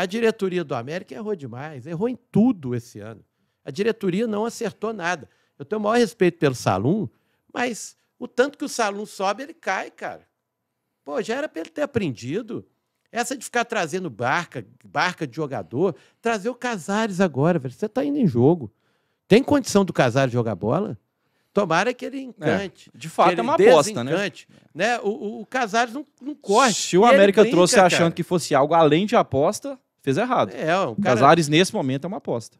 A diretoria do América errou demais, errou em tudo esse ano. A diretoria não acertou nada. Eu tenho o maior respeito pelo Salum, mas o tanto que o Salum sobe, ele cai, cara. Pô, já era para ele ter aprendido. Essa de ficar trazendo barca, barca de jogador, trazer o Casares agora, velho. Você está indo em jogo. Tem condição do Casares jogar bola? Tomara que ele é, encante. É, de fato, é uma aposta, né? né? O, o, o Casares não, não corre. Se o América brinca, trouxe achando que fosse algo além de aposta, fez errado. É, o cara... Casares, nesse momento, é uma aposta.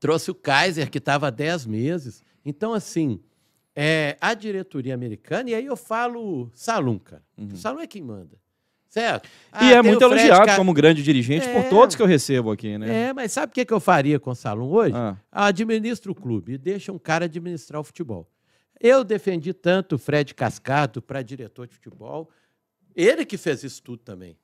Trouxe o Kaiser, que estava há 10 meses. Então, assim, é, a diretoria americana, e aí eu falo Salum, cara. Uhum. Salum é quem manda. Certo? Ah, e é muito Fred, elogiado cara... como grande dirigente é... por todos que eu recebo aqui, né? É, mas sabe o que, que eu faria com o Salum hoje? Ah. Administra o clube e deixa um cara administrar o futebol. Eu defendi tanto o Fred Cascado para diretor de futebol. Ele que fez isso tudo também.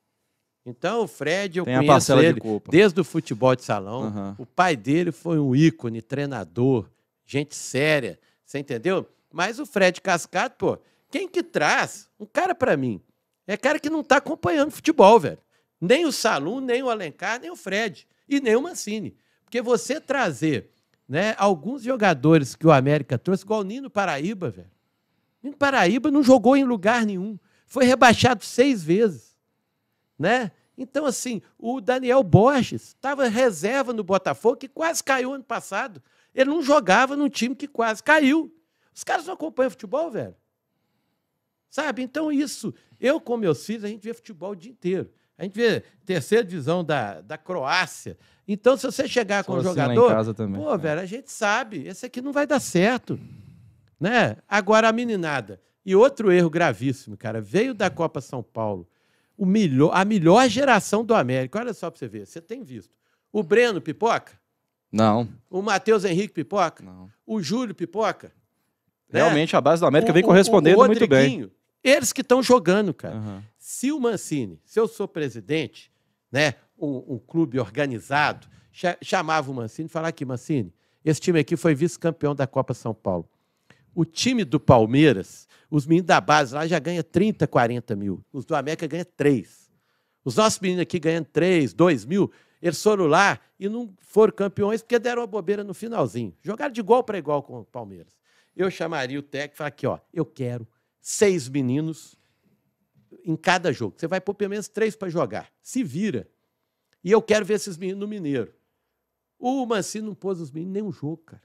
Então, o Fred, eu Tem conheço ele de desde o futebol de salão. Uhum. O pai dele foi um ícone, treinador, gente séria, você entendeu? Mas o Fred Cascado, pô, quem que traz um cara para mim? É cara que não tá acompanhando futebol, velho. Nem o Salum, nem o Alencar, nem o Fred e nem o Mancini. Porque você trazer né, alguns jogadores que o América trouxe, igual o Nino Paraíba, velho. Nino Paraíba não jogou em lugar nenhum. Foi rebaixado seis vezes. Né? Então, assim, o Daniel Borges estava reserva no Botafogo, que quase caiu ano passado. Ele não jogava num time que quase caiu. Os caras não acompanham futebol, velho. Sabe? Então, isso. Eu, com meus filhos, a gente vê futebol o dia inteiro. A gente vê terceira divisão da, da Croácia. Então, se você chegar Só com assim, um jogador. Também, pô, é. velho, a gente sabe, esse aqui não vai dar certo. Né? Agora, a meninada. E outro erro gravíssimo, cara, veio da Copa São Paulo o melhor, a melhor geração do América. Olha só para você ver, você tem visto. O Breno Pipoca? Não. O Matheus Henrique Pipoca? Não. O Júlio Pipoca? Né? Realmente né? a base do América o, vem correspondendo o, muito bem. Eles que estão jogando, cara. Uhum. Se o Mancini, se eu sou presidente, né, um, um clube organizado, chamava o Mancini e falava aqui, Mancini, esse time aqui foi vice-campeão da Copa São Paulo. O time do Palmeiras, os meninos da base lá já ganham 30, 40 mil. Os do América ganham 3. Os nossos meninos aqui ganham 3, 2 mil. Eles foram lá e não foram campeões porque deram a bobeira no finalzinho. Jogaram de igual para igual com o Palmeiras. Eu chamaria o técnico e falaria aqui, ó, eu quero seis meninos em cada jogo. Você vai pôr pelo menos três para jogar. Se vira. E eu quero ver esses meninos no Mineiro. O Mancini não pôs os meninos em nenhum jogo, cara.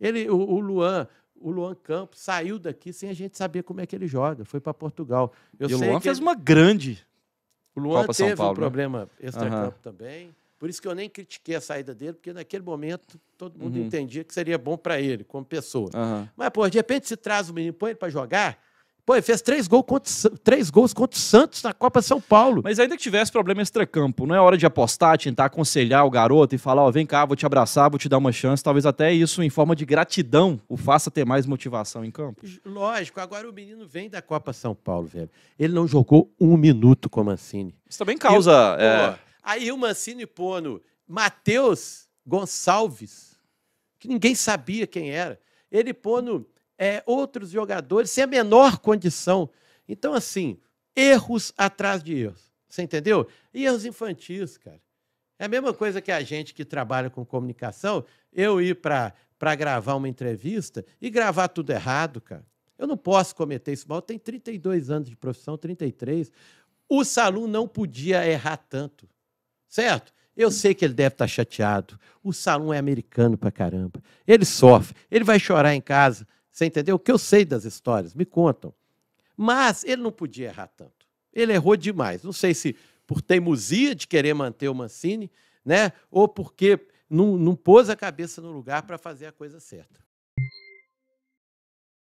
Ele, o, o Luan, o Luan Campos saiu daqui sem a gente saber como é que ele joga. Foi para Portugal. Eu e o Luan fez ele... uma grande. O Luan Copa teve São Paulo, um né? problema né? extra-campo uhum. também. Por isso que eu nem critiquei a saída dele, porque naquele momento todo mundo uhum. entendia que seria bom para ele, como pessoa. Uhum. Mas, pô, de repente se traz o menino, põe ele para jogar, Pô, ele fez três, gol contra, três gols contra o Santos na Copa São Paulo. Mas ainda que tivesse problema extracampo, não é hora de apostar, tentar aconselhar o garoto e falar, ó, oh, vem cá, vou te abraçar, vou te dar uma chance. Talvez até isso, em forma de gratidão, o faça ter mais motivação em campo. Lógico, agora o menino vem da Copa São Paulo, velho. Ele não jogou um minuto com o Mancini. Isso também causa... é... pô, aí o Mancini pô no Matheus Gonçalves, que ninguém sabia quem era. Ele pô no é, outros jogadores sem a menor condição. Então, assim, erros atrás de erros. Você entendeu? E erros infantis, cara. É a mesma coisa que a gente que trabalha com comunicação, eu ir para gravar uma entrevista e gravar tudo errado, cara. Eu não posso cometer esse mal. Eu tenho 32 anos de profissão, 33. O Salum não podia errar tanto, certo? Eu sei que ele deve estar tá chateado. O Salum é americano pra caramba. Ele sofre, ele vai chorar em casa. Você entendeu? O que eu sei das histórias, me contam. Mas ele não podia errar tanto. Ele errou demais. Não sei se por teimosia de querer manter o Mancini, né? ou porque não, não pôs a cabeça no lugar para fazer a coisa certa.